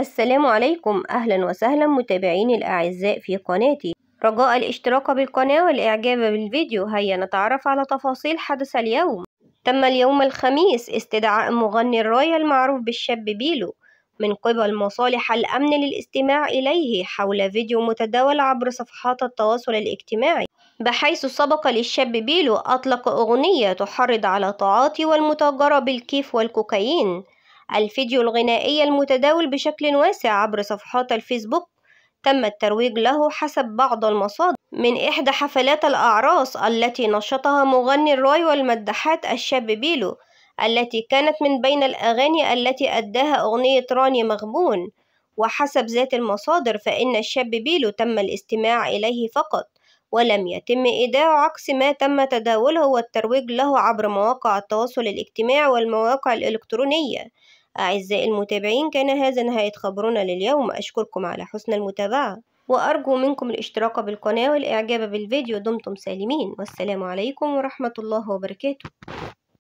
السلام عليكم أهلا وسهلا متابعيني الأعزاء في قناتي رجاء الاشتراك بالقناة والإعجاب بالفيديو هيا نتعرف على تفاصيل حدث اليوم تم اليوم الخميس استدعاء مغني الراية المعروف بالشاب بيلو من قبل مصالح الأمن للاستماع إليه حول فيديو متداول عبر صفحات التواصل الاجتماعي بحيث سبق للشاب بيلو أطلق أغنية تحرض على تعاطي والمتاجرة بالكيف والكوكايين الفيديو الغنائي المتداول بشكل واسع عبر صفحات الفيسبوك تم الترويج له حسب بعض المصادر من إحدى حفلات الأعراس التي نشطها مغني الراي والمدحات الشاب بيلو التي كانت من بين الأغاني التي أداها أغنية راني مغبون وحسب ذات المصادر فإن الشاب بيلو تم الاستماع إليه فقط ولم يتم إيداع عكس ما تم تداوله والترويج له عبر مواقع التواصل الاجتماعي والمواقع الإلكترونية أعزائي المتابعين كان هذا نهاية خبرنا لليوم أشكركم على حسن المتابعة وأرجو منكم الاشتراك بالقناة والإعجاب بالفيديو دمتم سالمين والسلام عليكم ورحمة الله وبركاته